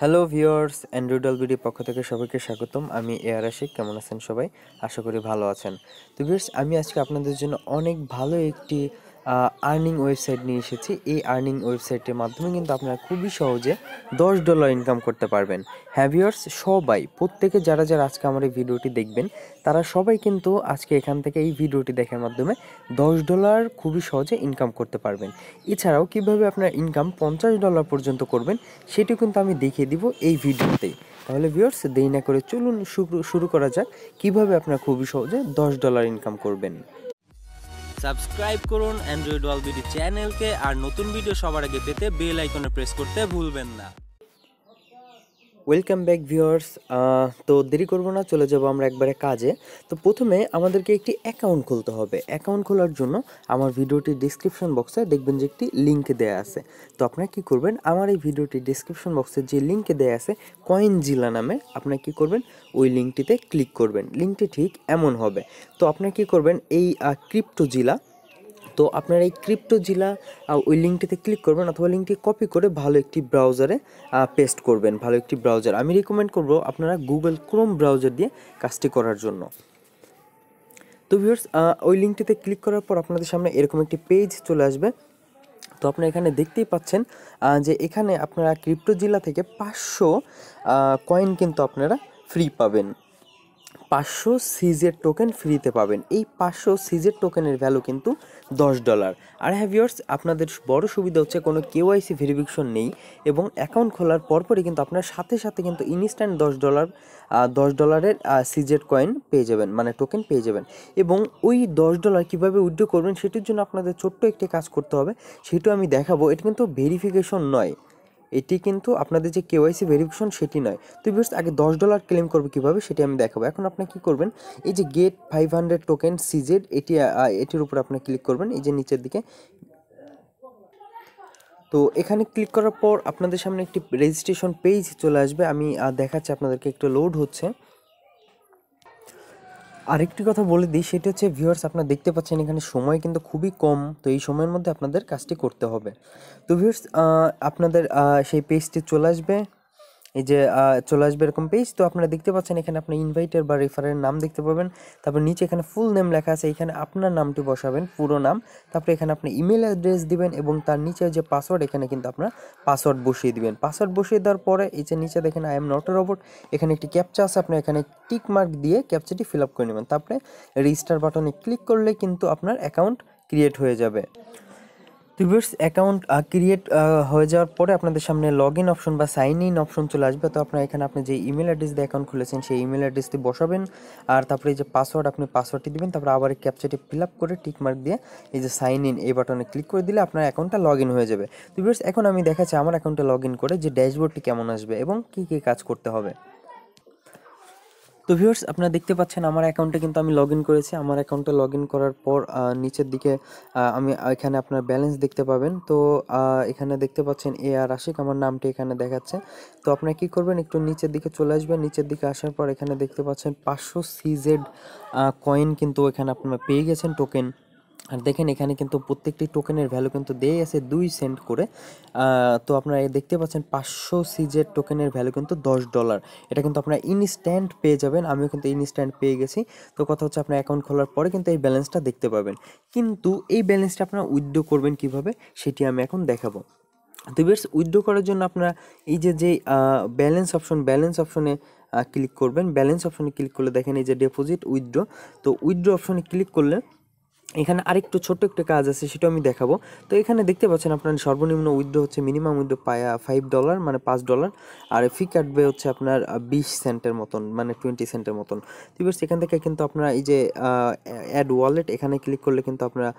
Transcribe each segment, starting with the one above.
hello viewers Android অলবিডি পক্ষ থেকে সবাইকে স্বাগতম আমি এয়ার আশিক কেমন আছেন সবাই আশা করি ভালো আছেন তো ভিওর্স আমি আজকে আপনাদের জন্য অনেক ভালো একটি আর্নিং ওয়েবসাইট নিয়ে এসেছি এই আর্নিং ওয়েবসাইটের মাধ্যমে কিন্তু আপনারা খুবই সহজে দশ ডলার ইনকাম করতে পারবেন হ্যাভিয়ার্স সবাই প্রত্যেকে যারা যারা আজকে আমার এই ভিডিওটি দেখবেন তারা সবাই কিন্তু আজকে এখান থেকে এই ভিডিওটি দেখার মাধ্যমে দশ ডলার খুবই সহজে ইনকাম করতে পারবেন এছাড়াও কিভাবে আপনার ইনকাম পঞ্চাশ ডলার পর্যন্ত করবেন সেটিও কিন্তু আমি দেখিয়ে দিব এই ভিডিওতেই তাহলে ভিওর্স দেরি না করে চলুন শুরু করা যাক কিভাবে আপনার খুবই সহজে দশ ডলার ইনকাম করবেন সাবস্ক্রাইব করুন অ্যান্ড্রয়েড ওয়ালবিডি চ্যানেলকে আর নতুন ভিডিও সবার আগে পেতে বেল আইকনে প্রেস করতে ভুলবেন না ওয়েলকাম ব্যাক ভিউয়ার্স তো দেরি করবো না চলে যাব আমরা একবারে কাজে তো প্রথমে আমাদেরকে একটি অ্যাকাউন্ট খুলতে হবে অ্যাকাউন্ট খোলার জন্য আমার ভিডিওটি ডিসক্রিপশন বক্সে দেখবেন যে একটি লিঙ্ক দেয়া আছে তো আপনারা কি করবেন আমার এই ভিডিওটি ডিসক্রিপশন বক্সে যে লিঙ্কে দেয়া আছে কয়েন জিলা নামে আপনারা কি করবেন ওই লিঙ্কটিতে ক্লিক করবেন লিঙ্কটি ঠিক এমন হবে তো আপনারা কি করবেন এই ক্রিপ্টো জিলা তো আপনারা এই ক্রিপ্টো জিলা ওই লিঙ্কটিতে ক্লিক করবেন অথবা লিঙ্কটি কপি করে ভালো একটি ব্রাউজারে পেস্ট করবেন ভালো একটি ব্রাউজার আমি রেকমেন্ড করব আপনারা গুগল ক্রোম ব্রাউজার দিয়ে কাজটি করার জন্য তো ভিউর্স ওই লিঙ্কটিতে ক্লিক করার পর আপনাদের সামনে এরকম একটি পেজ চলে আসবে তো আপনারা এখানে দেখতেই পাচ্ছেন যে এখানে আপনারা ক্রিপ্টো জিলা থেকে পাঁচশো কয়েন কিন্তু আপনারা ফ্রি পাবেন পাঁচশো সিজের টোকেন ফ্রিতে পাবেন এই পাঁচশো সিজের টোকেনের ভ্যালু কিন্তু দশ ডলার আর ইয়ার্স হ্যাঁ আপনাদের বড় সুবিধা হচ্ছে কোনো কেওয়াইসি ভেরিফিকেশন নেই এবং অ্যাকাউন্ট খোলার পরপরই কিন্তু আপনার সাথে সাথে কিন্তু ইনস্ট্যান্ট দশ ডলার দশ ডলারের সিজেট কয়েন পেয়ে যাবেন মানে টোকেন পেয়ে যাবেন এবং ওই দশ ডলার কীভাবে উইথড্র করবেন সেটির জন্য আপনাদের ছোট্ট একটি কাজ করতে হবে সেটিও আমি দেখাবো এটা কিন্তু ভেরিফিকেশন নয় এটি কিন্তু আপনাদের যে কেওয়াইসি ভেরিফিকেশন সেটি নয় তো ভিউর্স আগে দশ ডলার ক্লেম করবে কীভাবে সেটি আমি দেখাবো এখন আপনি কি করবেন এই যে get five hundred token CZ এটি এটির উপর আপনি ক্লিক করবেন এই যে নিচের দিকে তো এখানে ক্লিক করার পর আপনাদের সামনে একটি রেজিস্ট্রেশন পেজ চলে আসবে আমি দেখাচ্ছি আপনাদেরকে একটু লোড হচ্ছে আরেকটি কথা বলে দিই সেটি হচ্ছে ভিউয়ার্স আপনারা দেখতে পাচ্ছেন এখানে সময় কিন্তু খুবই কম তো এই সময়ের মধ্যে আপনাদের কাজটি করতে হবে তো ভিউয়ার্স আপনাদের সেই পেজটি চলে আসবে এই যে চলে আসবে এরকম পেজ তো আপনারা দেখতে পাচ্ছেন এখানে আপনার ইনভাইটার বা রেফারের নাম দেখতে পাবেন তারপর নিচে এখানে ফুল নেম লেখা আছে এখানে আপনার নামটি বসাবেন পুরো নাম তারপরে এখানে আপনি ইমেল অ্যাড্রেস দিবেন এবং তার নিচে যে পাসওয়ার্ড এখানে কিন্তু আপনার পাসওয়ার্ড বসিয়ে দিবেন পাসওয়ার্ড বসিয়ে দেওয়ার পরে এই যে নিচে দেখেন I am not a robot এখানে একটি ক্যাপচা আছে আপনি এখানে টিক মার্ক দিয়ে ক্যাপচাটি ফিল আপ করে নেবেন তারপরে রেজিস্টার বাটনে ক্লিক করলে কিন্তু আপনার অ্যাকাউন্ট ক্রিয়েট হয়ে যাবে ভিউয়ার্স অ্যাকাউন্ট ক্রিয়েট হয়ে যাওয়ার পরে আপনাদের সামনে লগ ইন অপশন বা সাইন ইন অপশন চলে আসবে তো আপনারা এখানে আপনি যে ইমেল অ্যাড্রেস দিয়ে অ্যাকাউন্ট খুলেছেন সেই ইমেল অ্যাড্রেসটি বসাবেন আর তারপরে যে পাসওয়ার্ড আপনি পাসওয়ার্ডটি দেবেন তারপর আবার এই ক্যাপচাটি ফিল আপ করে টিকমার্ক দিয়ে এই যে সাইন ইন এই বাটনে ক্লিক করে দিলে আপনার অ্যাকাউন্টটা লগ ইন হয়ে যাবে তো ভিউয়ার্স এখন আমি দেখাচ্ছি আমার অ্যাকাউন্টে লগ ইন করে যে ড্যাশবোর্ডটি কেমন আসবে এবং কী কী কাজ করতে হবে তো ভিউয়ার্স আপনারা দেখতে পাচ্ছেন আমার অ্যাকাউন্টে কিন্তু আমি লগ করেছি আমার অ্যাকাউন্টে লগ করার পর নিচের দিকে আমি এখানে আপনার ব্যালেন্স দেখতে পাবেন তো এখানে দেখতে পাচ্ছেন এ আর আশিক আমার নামটি এখানে দেখাচ্ছে তো আপনারা কি করবেন একটু নিচের দিকে চলে আসবেন নিচের দিকে আসার পর এখানে দেখতে পাচ্ছেন পাঁচশো সিজেড কয়েন কিন্তু এখানে আপনারা পেয়ে গেছেন টোকেন আর দেখেন এখানে কিন্তু প্রত্যেকটি টোকেনের ভ্যালু কিন্তু দেই আছে দুই সেন্ট করে তো আপনারা দেখতে পাচ্ছেন পাঁচশো সিজের টোকেনের ভ্যালু কিন্তু দশ ডলার এটা কিন্তু আপনারা ইনস্ট্যান্ট পেয়ে যাবেন আমিও কিন্তু ইনস্ট্যান্ট পেয়ে গেছি তো কথা হচ্ছে আপনার অ্যাকাউন্ট খোলার পরে কিন্তু এই ব্যালেন্সটা দেখতে পাবেন কিন্তু এই ব্যালেন্সটা আপনারা উইথড্রো করবেন কিভাবে সেটি আমি এখন দেখাবো তো বেশ উইথড্র করার জন্য আপনারা এই যে যে ব্যালেন্স অপশন ব্যালেন্স অপশনে ক্লিক করবেন ব্যালেন্স অপশনে ক্লিক করলে দেখেন এই যে ডিপোজিট উইথড্রো তো উইথড্রো অপশনে ক্লিক করলে এখানে আরেকটু ছোট্ট একটা কাজ আছে সেটা আমি দেখাবো তো এখানে দেখতে পাচ্ছেন আপনার সর্বনিম্ন উইথড্র হচ্ছে মিনিমাম উইথড্র পায়া ফাইভ ডলার মানে পাঁচ ডলার আর ফি কাটবে হচ্ছে আপনার বিশ সেন্টের মতন মানে টোয়েন্টি সেন্টের মতন তো সেখান থেকে কিন্তু আপনারা এই যে অ্যাড ওয়ালেট এখানে ক্লিক করলে কিন্তু আপনারা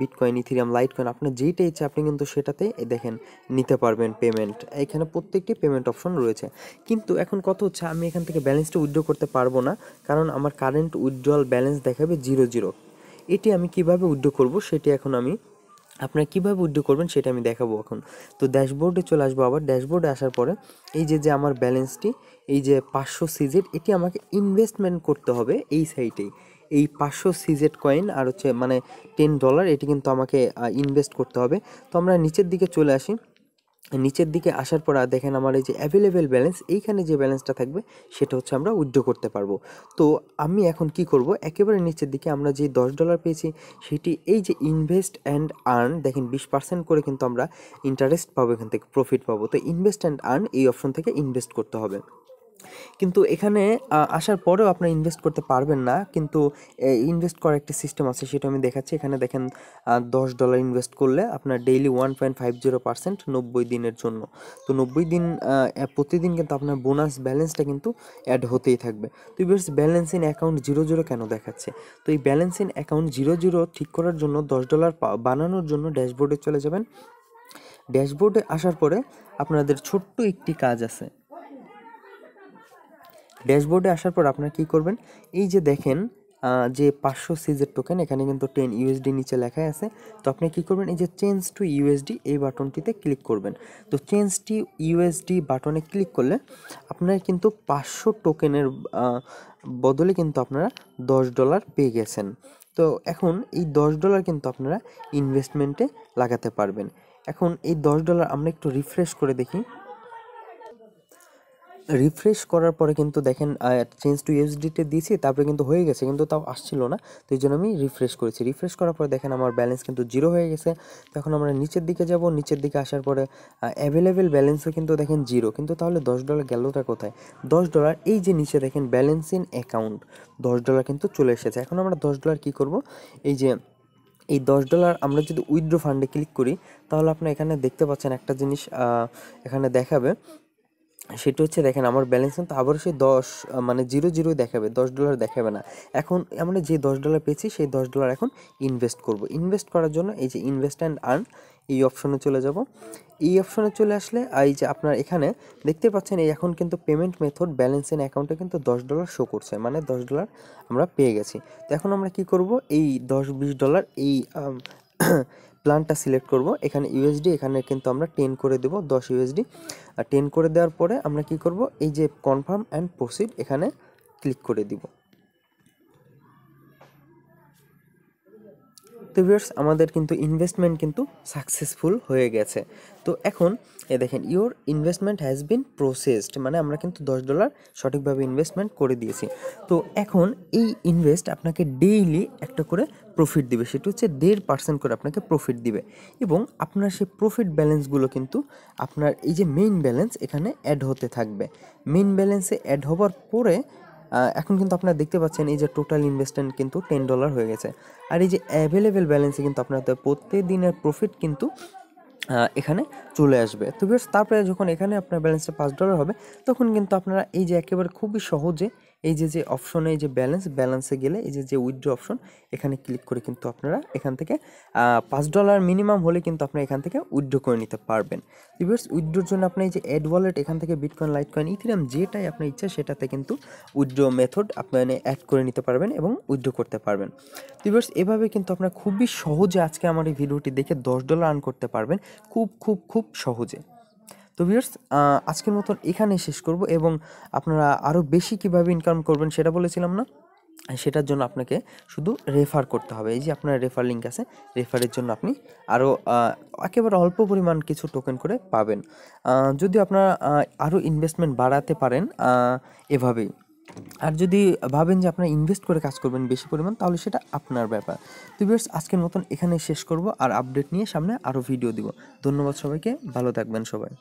বিটকয়েন ইথিরিয়াম লাইট কয়েন আপনার যেইটা ইচ্ছে আপনি কিন্তু সেটাতে দেখেন নিতে পারবেন পেমেন্ট এখানে প্রত্যেকটি পেমেন্ট অপশন রয়েছে কিন্তু এখন কত হচ্ছে আমি এখান থেকে ব্যালেন্সটা উইথড্র করতে পারবো না কারণ আমার কারেন্ট উইথড্রল ব্যালেন্স দেখাবে জিরো জিরো এটি আমি কিভাবে উদ্যোগ করব সেটি এখন আমি আপনারা কীভাবে উদ্যোগ করবেন সেটা আমি দেখাবো এখন তো ড্যাশবোর্ডে চলে আসবো আবার ড্যাশবোর্ডে আসার পরে এই যে যে আমার ব্যালেন্সটি এই যে পাঁচশো সিজেড এটি আমাকে ইনভেস্টমেন্ট করতে হবে এই সাইটেই এই পাঁচশো সিজেড কয়েন আর হচ্ছে মানে টেন ডলার এটি কিন্তু আমাকে ইনভেস্ট করতে হবে তো আমরা নিচের দিকে চলে আসি নিচের দিকে আসার পর দেখেন আমার এই যে অ্যাভেলেবেল ব্যালেন্স এইখানে যে ব্যালেন্সটা থাকবে সেটা হচ্ছে আমরা উইথড্র করতে পারবো তো আমি এখন কি করব একেবারে নিচের দিকে আমরা যে দশ ডলার পেয়েছি সেটি এই যে ইনভেস্ট অ্যান্ড আর্ন দেখেন বিশ পার্সেন্ট করে কিন্তু আমরা ইন্টারেস্ট পাবো এখান থেকে প্রফিট পাবো তো ইনভেস্ট অ্যান্ড আর্ন এই অপশন থেকে ইনভেস্ট করতে হবে কিন্তু এখানে আসার পরেও আপনারা ইনভেস্ট করতে পারবেন না কিন্তু ইনভেস্ট করার একটি সিস্টেম আছে সেটা আমি দেখাচ্ছি এখানে দেখেন দশ ডলার ইনভেস্ট করলে আপনার daily one point five zero percent নব্বই দিনের জন্য তো নব্বই দিন প্রতিদিন কিন্তু আপনার বোনাস ব্যালেন্সটা কিন্তু অ্যাড হতেই থাকবে তো ইভার্স balance in account zero zero কেন দেখাচ্ছে তো এই balance in account zero zero ঠিক করার জন্য দশ ডলার বানানোর জন্য ড্যাশবোর্ডে চলে যাবেন ড্যাশবোর্ডে আসার পরে আপনাদের ছোট্ট একটি কাজ আছে ড্যাশবোর্ডে আসার পর আপনারা কি করবেন এই যে দেখেন যে পাঁচশো সিজের টোকেন এখানে কিন্তু টেন ইউএসডি নিচে লেখা আছে তো আপনি কী করবেন এই যে চেঞ্জ টু ইউএসডি এই বাটনটিতে ক্লিক করবেন তো চেঞ্জ টু ইউএসডি বাটনে ক্লিক করলে আপনার কিন্তু পাঁচশো টোকেনের বদলে কিন্তু আপনারা দশ ডলার পেয়ে গেছেন তো এখন এই দশ ডলার কিন্তু আপনারা ইনভেস্টমেন্টে লাগাতে পারবেন এখন এই দশ ডলার আমরা একটু রিফ্রেশ করে দেখি রিফ্রেশ করার পরে কিন্তু দেখেন চেঞ্জ টু ইউএসডিতে দিয়েছি তারপরে কিন্তু হয়ে গেছে কিন্তু তাও আসছিল না তো এই জন্য আমি রিফ্রেশ করেছি রিফ্রেশ করার পরে দেখেন আমার ব্যালেন্স কিন্তু জিরো হয়ে গেছে তখন আমরা নিচের দিকে যাব নিচের দিকে আসার পরে অ্যাভেলেবেল ব্যালেন্সও কিন্তু দেখেন জিরো কিন্তু তাহলে দশ ডলার গেলোটা কোথায় দশ ডলার এই যে নিচে দেখেন ব্যালেন্স ইন অ্যাকাউন্ট দশ ডলার কিন্তু চলে এসেছে এখন আমরা দশ ডলার কী করব এই যে এই দশ ডলার আমরা যদি উইথড্র ফান্ডে ক্লিক করি তাহলে আপনি এখানে দেখতে পাচ্ছেন একটা জিনিস এখানে দেখাবে সেটি হচ্ছে দেখেন আমার ব্যালেন্স কিন্তু আবারও সেই দশ মানে জিরো জিরোই দেখাবে দশ ডলার দেখাবে না এখন আমরা যে দশ ডলার পেয়েছি সেই দশ ডলার এখন ইনভেস্ট করব ইনভেস্ট করার জন্য এই যে ইনভেস্ট অ্যান্ড আর্ন এই অপশনে চলে যাব এই অপশনে চলে আসলে এই যে আপনার এখানে দেখতে পাচ্ছেন এই এখন কিন্তু পেমেন্ট মেথড ব্যালেন্স ইন অ্যাকাউন্টে কিন্তু দশ ডলার শো করছে মানে দশ ডলার আমরা পেয়ে গেছি তো এখন আমরা কি করব এই দশ বিশ ডলার এই প্ল্যানটা সিলেক্ট করব এখানে ইউএসডি এখানে কিন্তু আমরা টেন করে দেব দশ ইউএসডি আর টেন করে দেওয়ার পরে আমরা কি করব এই যে কনফার্ম অ্যান্ড প্রসিড এখানে ক্লিক করে দিব দেখতে ভিউয়ার্স আমাদের কিন্তু ইনভেস্টমেন্ট কিন্তু সাকসেসফুল হয়ে গেছে তো এখন এ দেখেন your investment has been processed মানে আমরা কিন্তু দশ ডলার সঠিকভাবে ইনভেস্টমেন্ট করে দিয়েছি তো এখন এই ইনভেস্ট আপনাকে ডেইলি একটা করে প্রফিট দিবে সেটা হচ্ছে দেড় পার্সেন্ট করে আপনাকে প্রফিট দিবে এবং আপনার সেই প্রফিট ব্যালেন্সগুলো কিন্তু আপনার এই যে মেইন ব্যালেন্স এখানে অ্যাড হতে থাকবে মেইন ব্যালেন্সে অ্যাড হবার পরে এখন কিন্তু আপনারা দেখতে পাচ্ছেন এই যে টোটাল ইনভেস্টমেন্ট কিন্তু টেন ডলার হয়ে গেছে আর এই যে অ্যাভেলেবেল ব্যালেন্সে কিন্তু আপনাদের প্রত্যেক দিনের প্রফিট কিন্তু এখানে চলে আসবে তো বিকজ তারপরে যখন এখানে আপনার ব্যালেন্সটা পাঁচ ডলার হবে তখন কিন্তু আপনারা এই যে একেবারে খুবই সহজে এই যে যে অপশনে এই যে ব্যালেন্স ব্যালেন্সে গেলে এই যে যে উইথড্র অপশন এখানে ক্লিক করে কিন্তু আপনারা এখান থেকে পাঁচ ডলার মিনিমাম হলে কিন্তু আপনারা এখান থেকে উইথড্র করে নিতে পারবেন রিভার্স উইথড্রোর জন্য আপনি এই যে অ্যাড ওয়ালেট এখান থেকে বিটকয়েন লাইট কয়েন ইথিরাম যেটাই আপনার ইচ্ছা সেটাতে কিন্তু উইথড্র মেথড আপনি অ্যাড করে নিতে পারবেন এবং উইথড্র করতে পারবেন রিভার্স এভাবে কিন্তু আপনারা খুবই সহজে আজকে আমার এই ভিডিওটি দেখে দশ ডলার আর্ন করতে পারবেন খুব খুব খুব সহজে তো ভিউর্স আজকের মতন এখানে শেষ করব এবং আপনারা আরও বেশি কিভাবে ইনকাম করবেন সেটা বলেছিলাম না সেটার জন্য আপনাকে শুধু রেফার করতে হবে এই যে আপনার রেফার লিঙ্ক আছে রেফারের জন্য আপনি আরও একেবারে অল্প পরিমাণ কিছু টোকেন করে পাবেন যদি আপনারা আরও ইনভেস্টমেন্ট বাড়াতে পারেন এভাবেই আর যদি ভাবেন যে আপনারা ইনভেস্ট করে কাজ করবেন বেশি পরিমাণ তাহলে সেটা আপনার ব্যাপার তো ভিউয়ার্স আজকের মতন এখানে শেষ করব আর আপডেট নিয়ে সামনে আরও ভিডিও দিব ধন্যবাদ সবাইকে ভালো থাকবেন সবাই